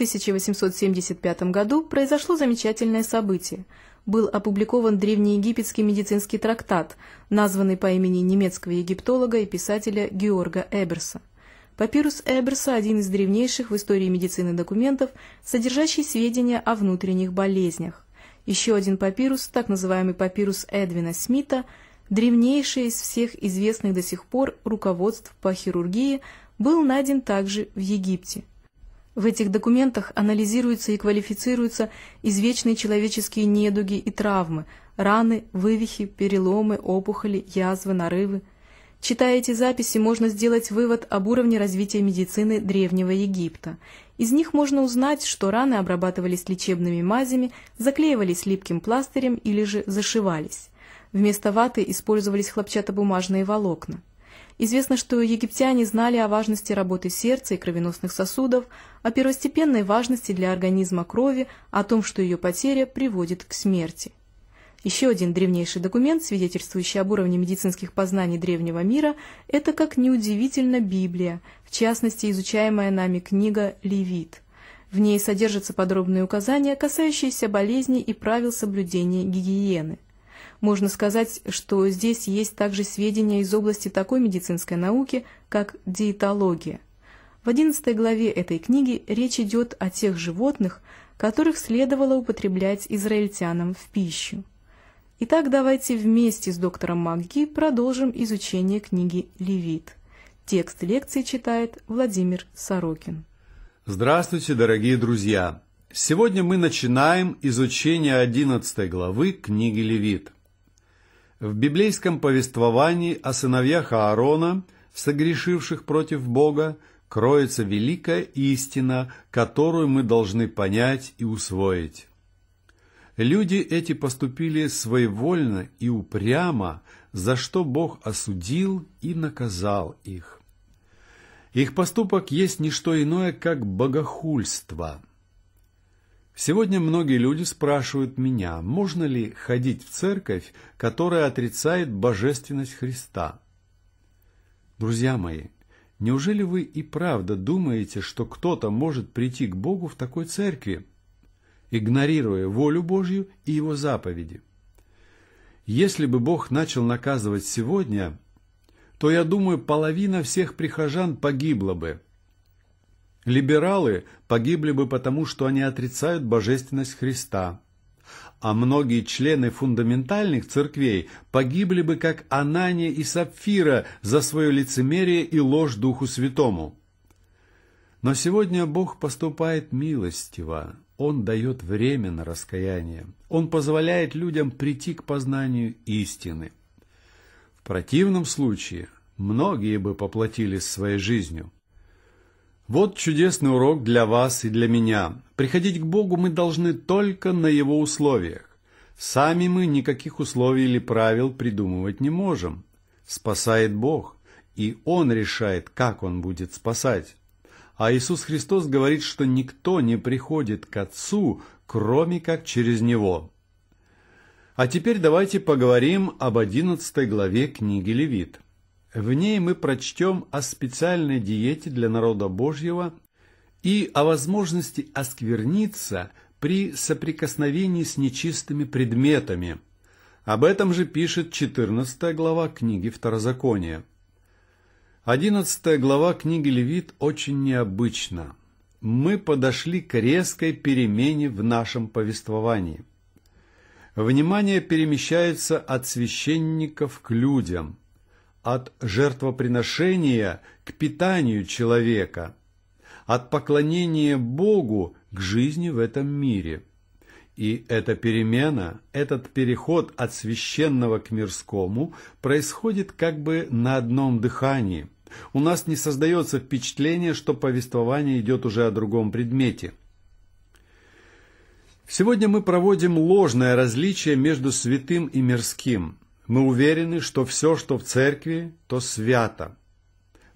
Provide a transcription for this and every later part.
1875 году произошло замечательное событие. Был опубликован древнеегипетский медицинский трактат, названный по имени немецкого египтолога и писателя Георга Эберса. Папирус Эберса – один из древнейших в истории медицины документов, содержащий сведения о внутренних болезнях. Еще один папирус, так называемый папирус Эдвина Смита, древнейший из всех известных до сих пор руководств по хирургии, был найден также в Египте – в этих документах анализируются и квалифицируются извечные человеческие недуги и травмы, раны, вывихи, переломы, опухоли, язвы, нарывы. Читая эти записи, можно сделать вывод об уровне развития медицины Древнего Египта. Из них можно узнать, что раны обрабатывались лечебными мазями, заклеивались липким пластырем или же зашивались. Вместо ваты использовались хлопчатобумажные волокна. Известно, что египтяне знали о важности работы сердца и кровеносных сосудов, о первостепенной важности для организма крови, о том, что ее потеря приводит к смерти. Еще один древнейший документ, свидетельствующий об уровне медицинских познаний древнего мира, это, как неудивительно, Библия, в частности, изучаемая нами книга «Левит». В ней содержатся подробные указания, касающиеся болезней и правил соблюдения гигиены – можно сказать, что здесь есть также сведения из области такой медицинской науки, как диетология. В 11 главе этой книги речь идет о тех животных, которых следовало употреблять израильтянам в пищу. Итак, давайте вместе с доктором Макги продолжим изучение книги «Левит». Текст лекции читает Владимир Сорокин. Здравствуйте, дорогие друзья! Сегодня мы начинаем изучение 11 главы книги «Левит». В библейском повествовании о сыновьях Аарона, согрешивших против Бога, кроется великая истина, которую мы должны понять и усвоить. Люди эти поступили своевольно и упрямо, за что Бог осудил и наказал их. Их поступок есть не что иное, как богохульство – Сегодня многие люди спрашивают меня, можно ли ходить в церковь, которая отрицает божественность Христа. Друзья мои, неужели вы и правда думаете, что кто-то может прийти к Богу в такой церкви, игнорируя волю Божью и Его заповеди? Если бы Бог начал наказывать сегодня, то, я думаю, половина всех прихожан погибла бы – Либералы погибли бы потому, что они отрицают божественность Христа. А многие члены фундаментальных церквей погибли бы, как Анания и Сапфира, за свое лицемерие и ложь Духу Святому. Но сегодня Бог поступает милостиво. Он дает время на раскаяние. Он позволяет людям прийти к познанию истины. В противном случае многие бы поплатились своей жизнью. Вот чудесный урок для вас и для меня. Приходить к Богу мы должны только на Его условиях. Сами мы никаких условий или правил придумывать не можем. Спасает Бог, и Он решает, как Он будет спасать. А Иисус Христос говорит, что никто не приходит к Отцу, кроме как через Него. А теперь давайте поговорим об 11 главе книги Левит – в ней мы прочтем о специальной диете для народа Божьего и о возможности оскверниться при соприкосновении с нечистыми предметами. Об этом же пишет 14 глава книги Второзакония. 11 глава книги Левит очень необычна. Мы подошли к резкой перемене в нашем повествовании. Внимание перемещается от священников к людям – от жертвоприношения к питанию человека, от поклонения Богу к жизни в этом мире. И эта перемена, этот переход от священного к мирскому происходит как бы на одном дыхании. У нас не создается впечатление, что повествование идет уже о другом предмете. Сегодня мы проводим ложное различие между святым и мирским – мы уверены, что все, что в церкви, то свято.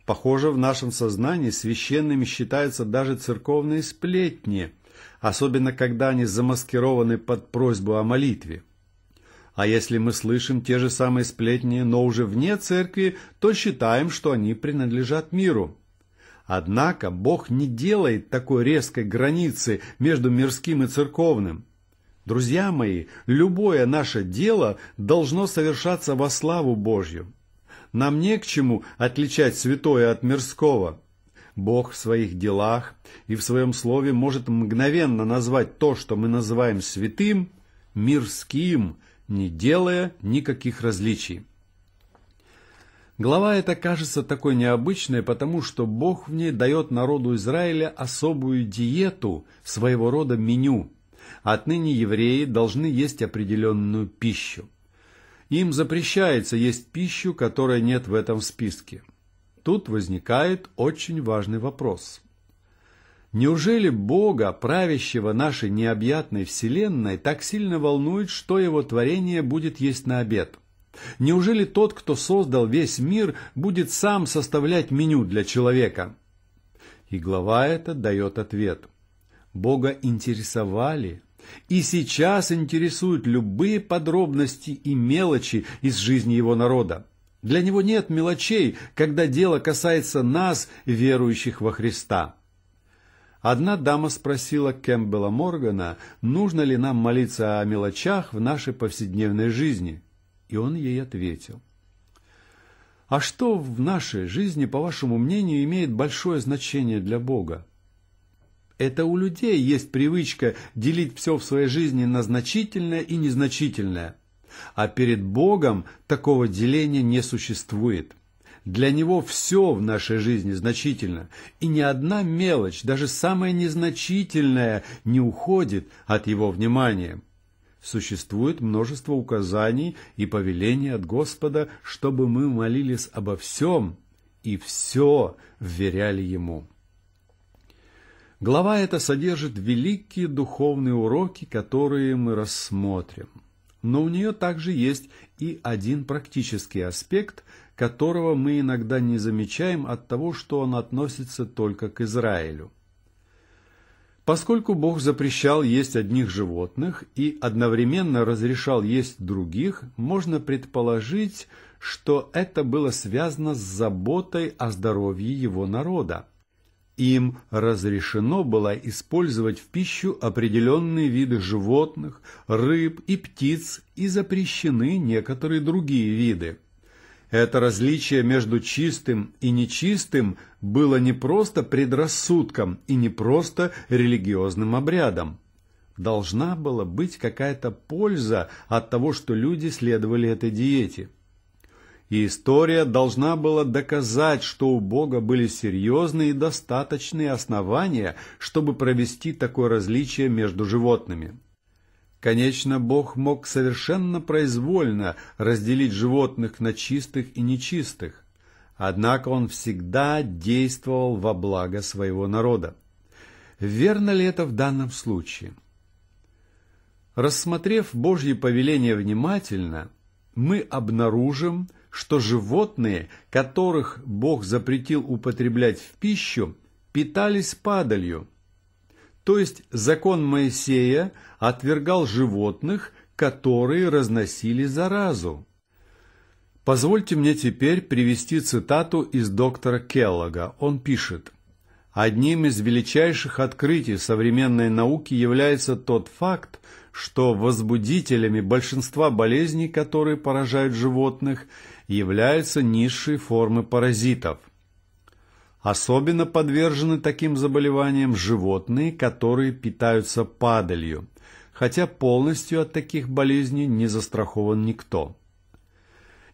Похоже, в нашем сознании священными считаются даже церковные сплетни, особенно когда они замаскированы под просьбу о молитве. А если мы слышим те же самые сплетни, но уже вне церкви, то считаем, что они принадлежат миру. Однако Бог не делает такой резкой границы между мирским и церковным – Друзья мои, любое наше дело должно совершаться во славу Божью. Нам не к чему отличать святое от мирского. Бог в своих делах и в своем слове может мгновенно назвать то, что мы называем святым, мирским, не делая никаких различий. Глава эта кажется такой необычной, потому что Бог в ней дает народу Израиля особую диету, своего рода меню – Отныне евреи должны есть определенную пищу. Им запрещается есть пищу, которой нет в этом списке. Тут возникает очень важный вопрос. Неужели Бога, правящего нашей необъятной Вселенной, так сильно волнует, что его творение будет есть на обед? Неужели тот, кто создал весь мир, будет сам составлять меню для человека? И глава эта дает ответ – Бога интересовали и сейчас интересуют любые подробности и мелочи из жизни его народа. Для него нет мелочей, когда дело касается нас, верующих во Христа. Одна дама спросила Кэмпбелла Моргана, нужно ли нам молиться о мелочах в нашей повседневной жизни. И он ей ответил. А что в нашей жизни, по вашему мнению, имеет большое значение для Бога? Это у людей есть привычка делить все в своей жизни на значительное и незначительное. А перед Богом такого деления не существует. Для Него все в нашей жизни значительно, и ни одна мелочь, даже самая незначительная, не уходит от Его внимания. Существует множество указаний и повелений от Господа, чтобы мы молились обо всем и все вверяли Ему. Глава эта содержит великие духовные уроки, которые мы рассмотрим. Но у нее также есть и один практический аспект, которого мы иногда не замечаем от того, что он относится только к Израилю. Поскольку Бог запрещал есть одних животных и одновременно разрешал есть других, можно предположить, что это было связано с заботой о здоровье его народа. Им разрешено было использовать в пищу определенные виды животных, рыб и птиц и запрещены некоторые другие виды. Это различие между чистым и нечистым было не просто предрассудком и не просто религиозным обрядом. Должна была быть какая-то польза от того, что люди следовали этой диете и история должна была доказать, что у Бога были серьезные и достаточные основания, чтобы провести такое различие между животными. Конечно, Бог мог совершенно произвольно разделить животных на чистых и нечистых, однако Он всегда действовал во благо своего народа. Верно ли это в данном случае? Рассмотрев Божье повеление внимательно, мы обнаружим, что что животные, которых Бог запретил употреблять в пищу, питались падалью. То есть закон Моисея отвергал животных, которые разносили заразу. Позвольте мне теперь привести цитату из доктора Келлога. Он пишет, «Одним из величайших открытий современной науки является тот факт, что возбудителями большинства болезней, которые поражают животных, являются низшей формы паразитов. Особенно подвержены таким заболеваниям животные, которые питаются падалью, хотя полностью от таких болезней не застрахован никто.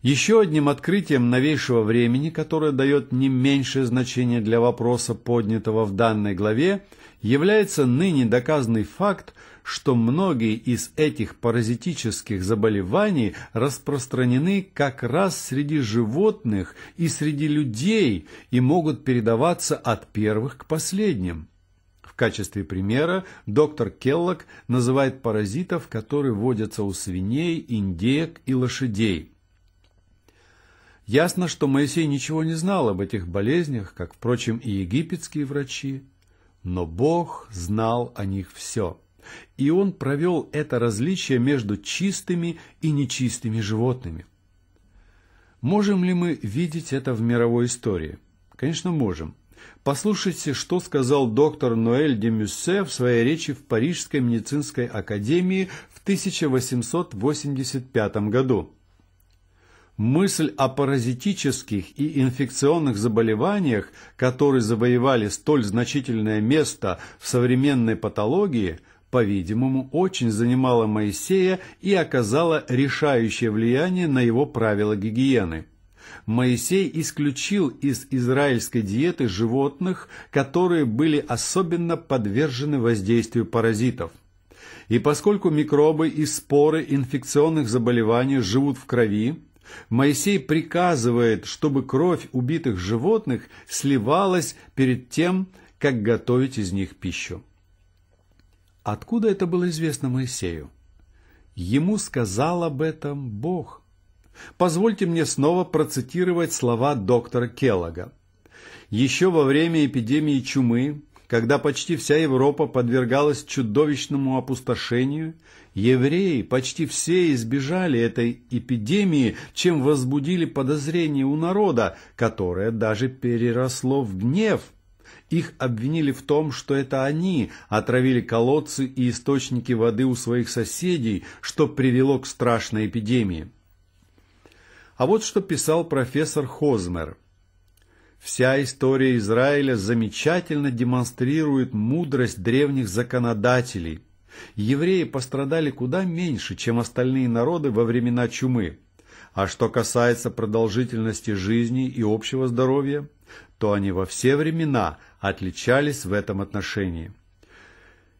Еще одним открытием новейшего времени, которое дает не меньшее значение для вопроса, поднятого в данной главе, является ныне доказанный факт, что многие из этих паразитических заболеваний распространены как раз среди животных и среди людей и могут передаваться от первых к последним. В качестве примера доктор Келлок называет паразитов, которые водятся у свиней, индеек и лошадей – Ясно, что Моисей ничего не знал об этих болезнях, как, впрочем, и египетские врачи, но Бог знал о них все. И он провел это различие между чистыми и нечистыми животными. Можем ли мы видеть это в мировой истории? Конечно, можем. Послушайте, что сказал доктор Ноэль де Мюссе в своей речи в Парижской медицинской академии в 1885 году мысль о паразитических и инфекционных заболеваниях, которые завоевали столь значительное место в современной патологии, по-видимому, очень занимала Моисея и оказала решающее влияние на его правила гигиены. Моисей исключил из израильской диеты животных, которые были особенно подвержены воздействию паразитов. И поскольку микробы и споры инфекционных заболеваний живут в крови, Моисей приказывает, чтобы кровь убитых животных сливалась перед тем, как готовить из них пищу. Откуда это было известно Моисею? Ему сказал об этом Бог. Позвольте мне снова процитировать слова доктора Келлога. Еще во время эпидемии чумы, когда почти вся Европа подвергалась чудовищному опустошению, Евреи почти все избежали этой эпидемии, чем возбудили подозрение у народа, которое даже переросло в гнев. Их обвинили в том, что это они отравили колодцы и источники воды у своих соседей, что привело к страшной эпидемии. А вот что писал профессор Хозмер. Вся история Израиля замечательно демонстрирует мудрость древних законодателей – Евреи пострадали куда меньше, чем остальные народы во времена чумы. А что касается продолжительности жизни и общего здоровья, то они во все времена отличались в этом отношении.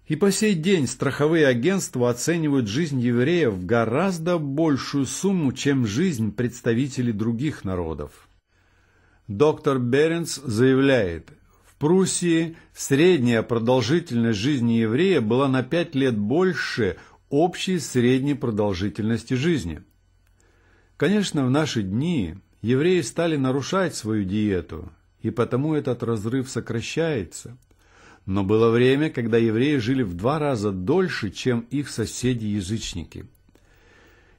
И по сей день страховые агентства оценивают жизнь евреев в гораздо большую сумму, чем жизнь представителей других народов. Доктор Беренс заявляет, Пруссии средняя продолжительность жизни еврея была на 5 лет больше общей средней продолжительности жизни. Конечно, в наши дни евреи стали нарушать свою диету, и потому этот разрыв сокращается. Но было время, когда евреи жили в два раза дольше, чем их соседи-язычники.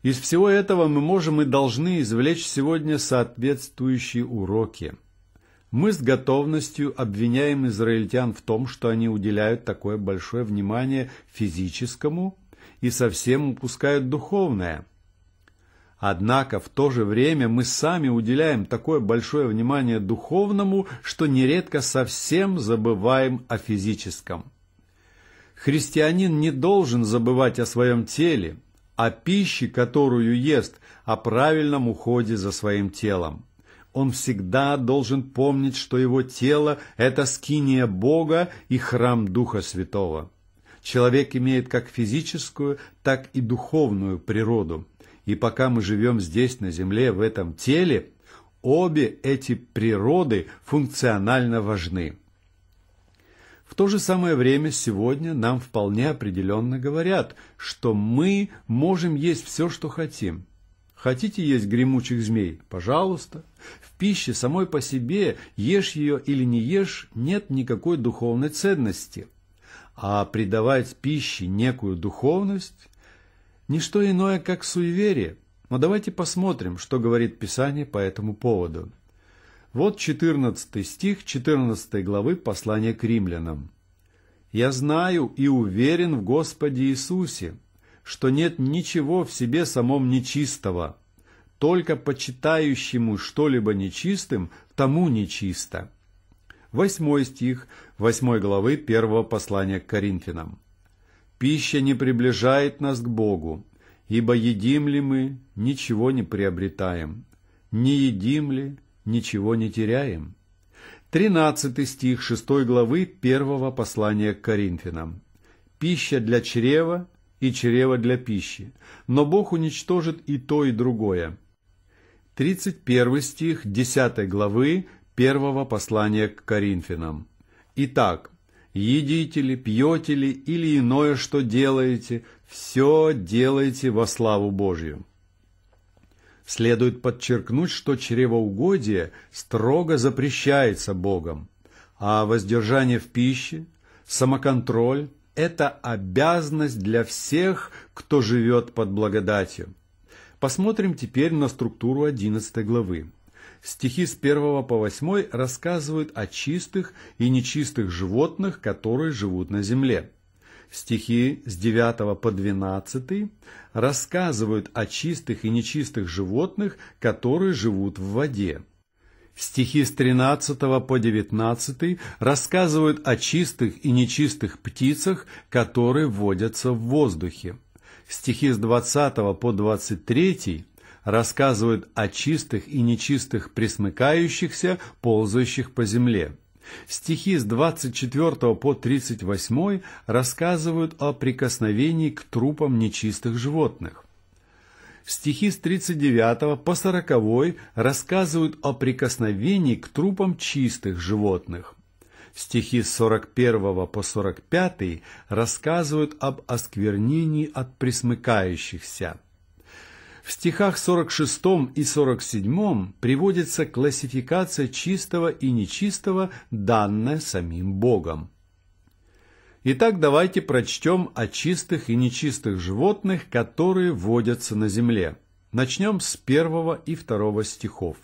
Из всего этого мы можем и должны извлечь сегодня соответствующие уроки – мы с готовностью обвиняем израильтян в том, что они уделяют такое большое внимание физическому и совсем упускают духовное. Однако в то же время мы сами уделяем такое большое внимание духовному, что нередко совсем забываем о физическом. Христианин не должен забывать о своем теле, о а пище, которую ест, о правильном уходе за своим телом. Он всегда должен помнить, что его тело – это скиния Бога и храм Духа Святого. Человек имеет как физическую, так и духовную природу. И пока мы живем здесь, на земле, в этом теле, обе эти природы функционально важны. В то же самое время сегодня нам вполне определенно говорят, что мы можем есть все, что хотим – Хотите есть гремучих змей? Пожалуйста. В пище самой по себе, ешь ее или не ешь, нет никакой духовной ценности. А придавать пище некую духовность – ничто иное, как суеверие. Но давайте посмотрим, что говорит Писание по этому поводу. Вот 14 стих 14 главы послания к римлянам. «Я знаю и уверен в Господе Иисусе, что нет ничего в себе самом нечистого. Только почитающему что-либо нечистым, тому нечисто. Восьмой стих восьмой главы первого послания к Коринфянам. «Пища не приближает нас к Богу, ибо едим ли мы, ничего не приобретаем, не едим ли, ничего не теряем». Тринадцатый стих шестой главы первого послания к Коринфянам. «Пища для чрева и чрево для пищи. Но Бог уничтожит и то, и другое. 31 стих 10 главы первого послания к Коринфянам. Итак, едите ли, пьете ли или иное, что делаете, все делайте во славу Божью. Следует подчеркнуть, что чревоугодие строго запрещается Богом, а воздержание в пище, самоконтроль, это обязанность для всех, кто живет под благодатью. Посмотрим теперь на структуру 11 главы. Стихи с 1 по 8 рассказывают о чистых и нечистых животных, которые живут на земле. Стихи с 9 по 12 рассказывают о чистых и нечистых животных, которые живут в воде. Стихи с 13 по 19 рассказывают о чистых и нечистых птицах, которые водятся в воздухе. Стихи с 20 по 23 рассказывают о чистых и нечистых присмыкающихся, ползающих по земле. Стихи с 24 по 38 рассказывают о прикосновении к трупам нечистых животных стихи с 39 по 40 рассказывают о прикосновении к трупам чистых животных. Стихи с 41 по 45 рассказывают об осквернении от присмыкающихся. В стихах 46 и 47 приводится классификация чистого и нечистого, данная самим Богом. Итак, давайте прочтем о чистых и нечистых животных, которые водятся на земле. Начнем с первого и второго стихов.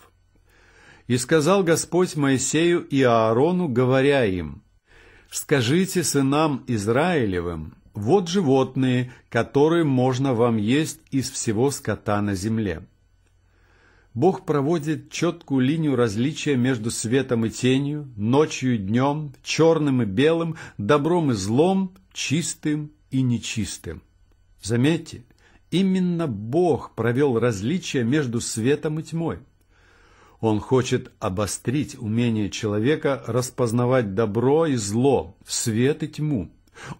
«И сказал Господь Моисею и Аарону, говоря им, «Скажите сынам Израилевым, вот животные, которые можно вам есть из всего скота на земле». Бог проводит четкую линию различия между светом и тенью, ночью и днем, черным и белым, добром и злом, чистым и нечистым. Заметьте, именно Бог провел различие между светом и тьмой. Он хочет обострить умение человека распознавать добро и зло, свет и тьму.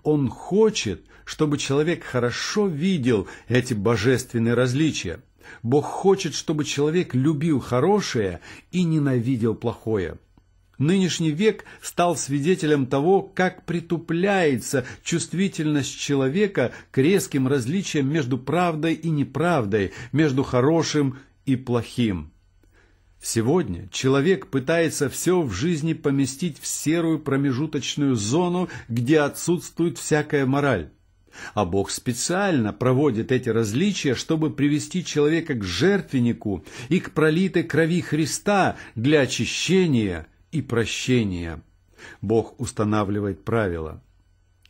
Он хочет, чтобы человек хорошо видел эти божественные различия, Бог хочет, чтобы человек любил хорошее и ненавидел плохое. Нынешний век стал свидетелем того, как притупляется чувствительность человека к резким различиям между правдой и неправдой, между хорошим и плохим. Сегодня человек пытается все в жизни поместить в серую промежуточную зону, где отсутствует всякая мораль. А Бог специально проводит эти различия, чтобы привести человека к жертвеннику и к пролитой крови Христа для очищения и прощения. Бог устанавливает правила.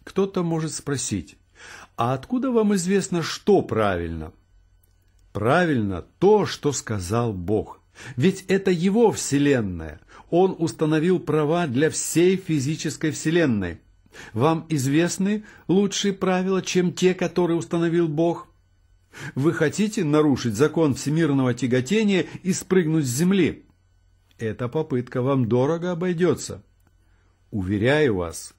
Кто-то может спросить, а откуда вам известно, что правильно? Правильно то, что сказал Бог. Ведь это Его Вселенная. Он установил права для всей физической Вселенной – вам известны лучшие правила, чем те, которые установил Бог? Вы хотите нарушить закон всемирного тяготения и спрыгнуть с земли? Эта попытка вам дорого обойдется. Уверяю вас,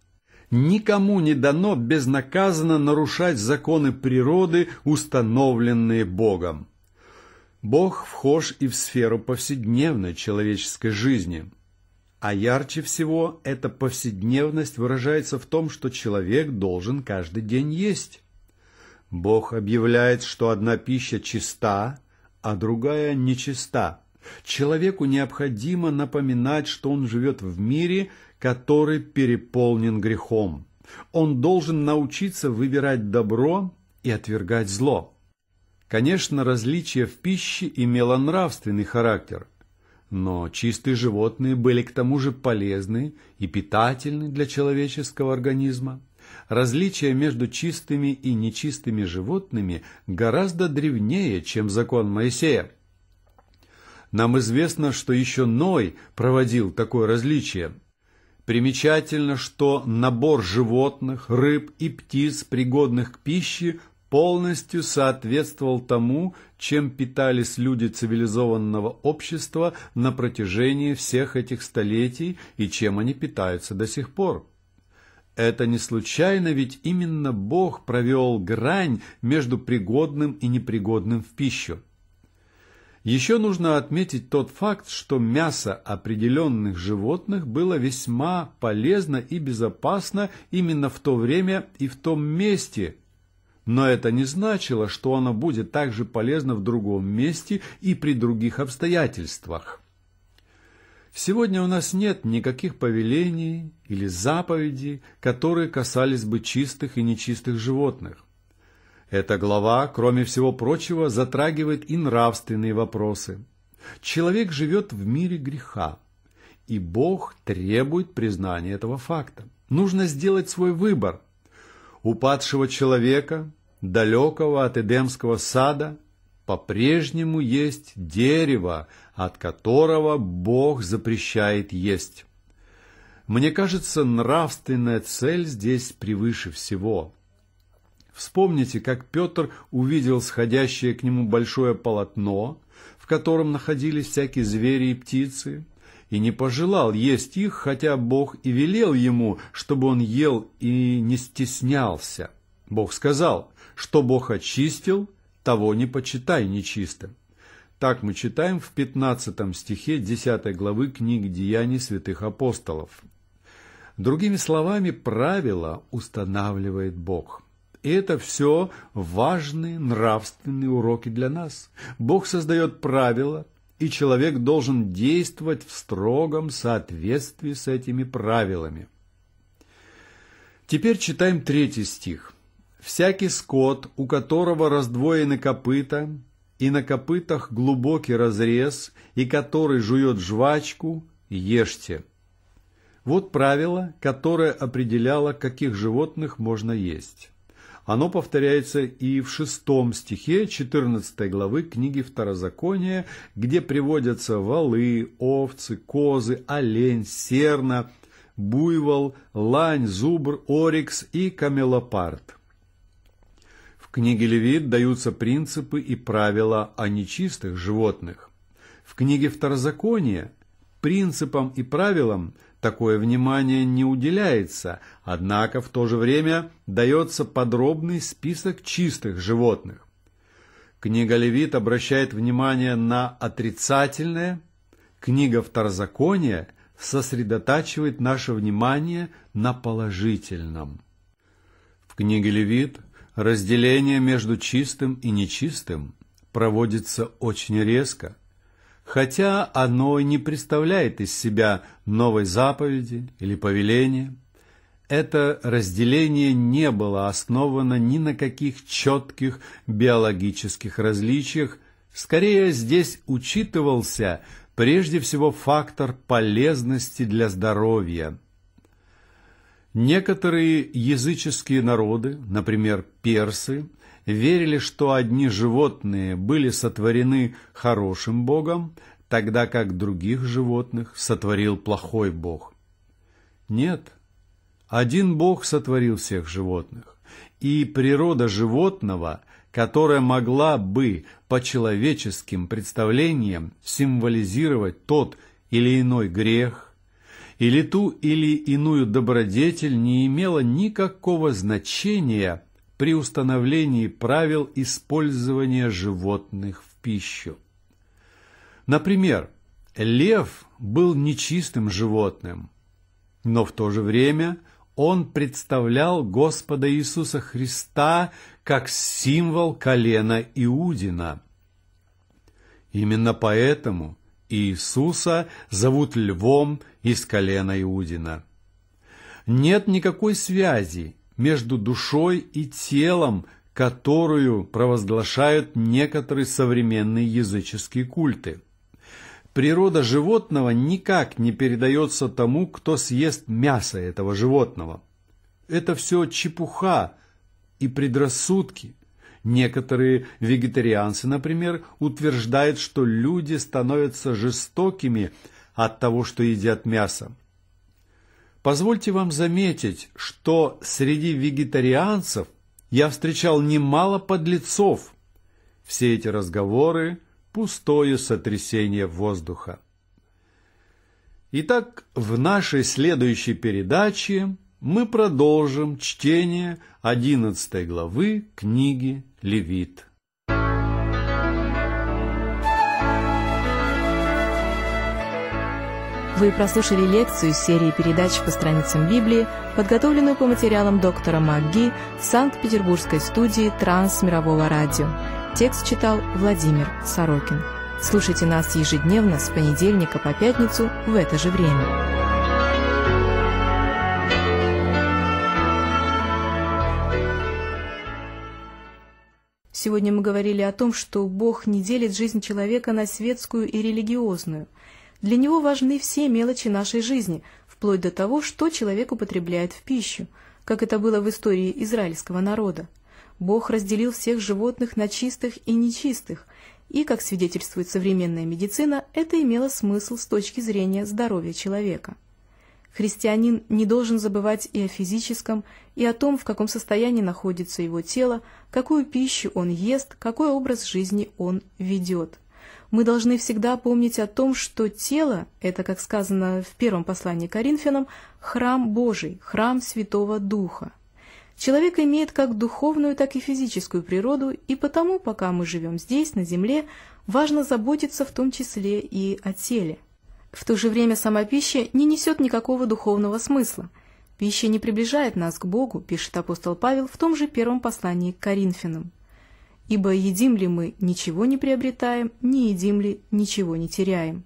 никому не дано безнаказанно нарушать законы природы, установленные Богом. Бог вхож и в сферу повседневной человеческой жизни – а ярче всего эта повседневность выражается в том, что человек должен каждый день есть. Бог объявляет, что одна пища чиста, а другая нечиста. Человеку необходимо напоминать, что он живет в мире, который переполнен грехом. Он должен научиться выбирать добро и отвергать зло. Конечно, различие в пище имело нравственный характер – но чистые животные были к тому же полезны и питательны для человеческого организма. Различие между чистыми и нечистыми животными гораздо древнее, чем закон Моисея. Нам известно, что еще Ной проводил такое различие. Примечательно, что набор животных, рыб и птиц, пригодных к пище, полностью соответствовал тому, чем питались люди цивилизованного общества на протяжении всех этих столетий и чем они питаются до сих пор. Это не случайно, ведь именно Бог провел грань между пригодным и непригодным в пищу. Еще нужно отметить тот факт, что мясо определенных животных было весьма полезно и безопасно именно в то время и в том месте, но это не значило, что оно будет также полезно в другом месте и при других обстоятельствах. Сегодня у нас нет никаких повелений или заповедей, которые касались бы чистых и нечистых животных. Эта глава, кроме всего прочего, затрагивает и нравственные вопросы. Человек живет в мире греха, и Бог требует признания этого факта. Нужно сделать свой выбор. У падшего человека далекого от Эдемского сада, по-прежнему есть дерево, от которого Бог запрещает есть. Мне кажется, нравственная цель здесь превыше всего. Вспомните, как Петр увидел сходящее к нему большое полотно, в котором находились всякие звери и птицы, и не пожелал есть их, хотя Бог и велел ему, чтобы он ел и не стеснялся. Бог сказал, что Бог очистил, того не почитай нечистым. Так мы читаем в 15 стихе 10 главы книги «Деяний святых апостолов». Другими словами, правила устанавливает Бог. И это все важные нравственные уроки для нас. Бог создает правила, и человек должен действовать в строгом соответствии с этими правилами. Теперь читаем третий стих – Всякий скот, у которого раздвоены копыта, и на копытах глубокий разрез, и который жует жвачку, ешьте. Вот правило, которое определяло, каких животных можно есть. Оно повторяется и в шестом стихе 14 главы книги Второзакония, где приводятся валы, овцы, козы, олень, серна, буйвол, лань, зубр, орикс и камелопард. В книге Левит даются принципы и правила о нечистых животных. В книге Второзакония принципам и правилам такое внимание не уделяется, однако в то же время дается подробный список чистых животных. Книга Левит обращает внимание на отрицательное, книга Второзакония сосредотачивает наше внимание на положительном. В книге Левит Разделение между чистым и нечистым проводится очень резко, хотя оно и не представляет из себя новой заповеди или повеления. Это разделение не было основано ни на каких четких биологических различиях, скорее здесь учитывался прежде всего фактор полезности для здоровья – Некоторые языческие народы, например, персы, верили, что одни животные были сотворены хорошим богом, тогда как других животных сотворил плохой бог. Нет, один бог сотворил всех животных, и природа животного, которая могла бы по человеческим представлениям символизировать тот или иной грех, или ту или иную добродетель не имело никакого значения при установлении правил использования животных в пищу. Например, лев был нечистым животным, но в то же время он представлял Господа Иисуса Христа как символ колена Иудина. Именно поэтому Иисуса зовут львом из колена Иудина. Нет никакой связи между душой и телом, которую провозглашают некоторые современные языческие культы. Природа животного никак не передается тому, кто съест мясо этого животного. Это все чепуха и предрассудки. Некоторые вегетарианцы, например, утверждают, что люди становятся жестокими – от того, что едят мясо. Позвольте вам заметить, что среди вегетарианцев я встречал немало подлецов. Все эти разговоры – пустое сотрясение воздуха. Итак, в нашей следующей передаче мы продолжим чтение 11 главы книги «Левит». Вы прослушали лекцию серии передач по страницам Библии, подготовленную по материалам доктора МакГи в Санкт-Петербургской студии Трансмирового радио. Текст читал Владимир Сорокин. Слушайте нас ежедневно с понедельника по пятницу в это же время. Сегодня мы говорили о том, что Бог не делит жизнь человека на светскую и религиозную – для него важны все мелочи нашей жизни, вплоть до того, что человек употребляет в пищу, как это было в истории израильского народа. Бог разделил всех животных на чистых и нечистых, и, как свидетельствует современная медицина, это имело смысл с точки зрения здоровья человека. Христианин не должен забывать и о физическом, и о том, в каком состоянии находится его тело, какую пищу он ест, какой образ жизни он ведет мы должны всегда помнить о том, что тело – это, как сказано в первом послании Коринфянам, храм Божий, храм Святого Духа. Человек имеет как духовную, так и физическую природу, и потому, пока мы живем здесь, на земле, важно заботиться в том числе и о теле. В то же время сама пища не несет никакого духовного смысла. Пища не приближает нас к Богу, пишет апостол Павел в том же первом послании к Коринфянам. Ибо едим ли мы, ничего не приобретаем, не едим ли, ничего не теряем.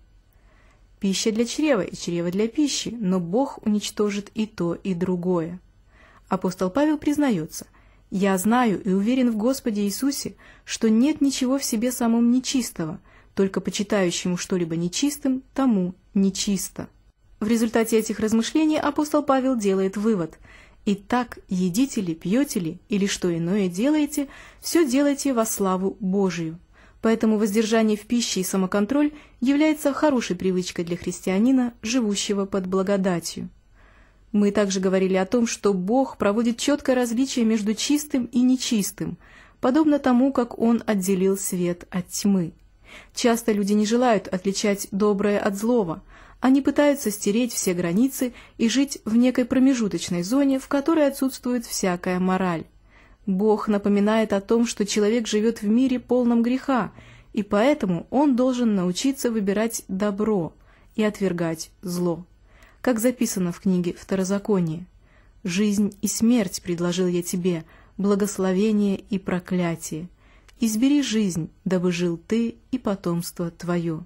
Пища для чрева и чрево для пищи, но Бог уничтожит и то, и другое. Апостол Павел признается, «Я знаю и уверен в Господе Иисусе, что нет ничего в себе самом нечистого, только почитающему что-либо нечистым, тому нечисто». В результате этих размышлений апостол Павел делает вывод – Итак, едите ли, пьете ли или что иное делаете, все делайте во славу Божию. Поэтому воздержание в пище и самоконтроль является хорошей привычкой для христианина, живущего под благодатью. Мы также говорили о том, что Бог проводит четкое различие между чистым и нечистым, подобно тому, как Он отделил свет от тьмы. Часто люди не желают отличать доброе от злого – они пытаются стереть все границы и жить в некой промежуточной зоне, в которой отсутствует всякая мораль. Бог напоминает о том, что человек живет в мире полном греха, и поэтому он должен научиться выбирать добро и отвергать зло. Как записано в книге Второзаконие. «Жизнь и смерть предложил я тебе, благословение и проклятие. Избери жизнь, дабы жил ты и потомство твое».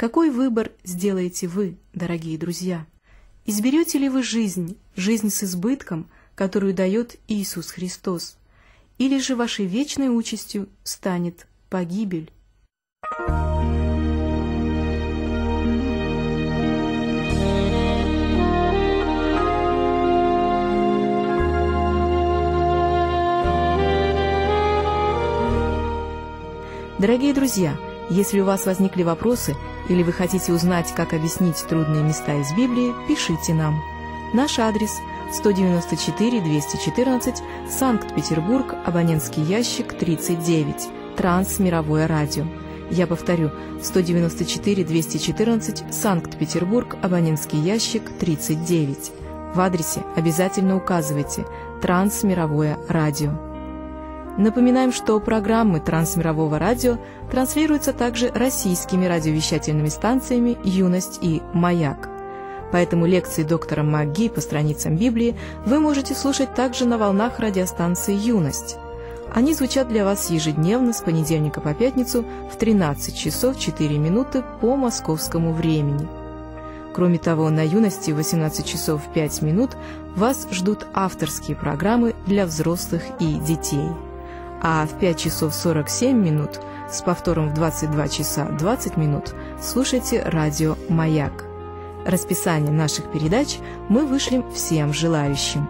Какой выбор сделаете вы, дорогие друзья? Изберете ли вы жизнь, жизнь с избытком, которую дает Иисус Христос? Или же вашей вечной участью станет погибель? Дорогие друзья, если у вас возникли вопросы или вы хотите узнать, как объяснить трудные места из Библии, пишите нам. Наш адрес 194 214 Санкт-Петербург, абонентский ящик 39, Трансмировое радио. Я повторю, 194 214 Санкт-Петербург, абонентский ящик 39. В адресе обязательно указывайте «Трансмировое радио». Напоминаем, что программы Трансмирового радио транслируются также российскими радиовещательными станциями «Юность» и «Маяк». Поэтому лекции доктора Маги по страницам Библии вы можете слушать также на волнах радиостанции «Юность». Они звучат для вас ежедневно с понедельника по пятницу в 13 часов 4 минуты по московскому времени. Кроме того, на юности в 18 часов 5 минут вас ждут авторские программы для взрослых и детей а в 5 часов 47 минут с повтором в 22 часа 20 минут слушайте радио «Маяк». Расписание наших передач мы вышлем всем желающим.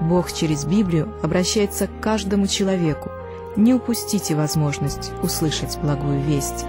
Бог через Библию обращается к каждому человеку. Не упустите возможность услышать благую весть.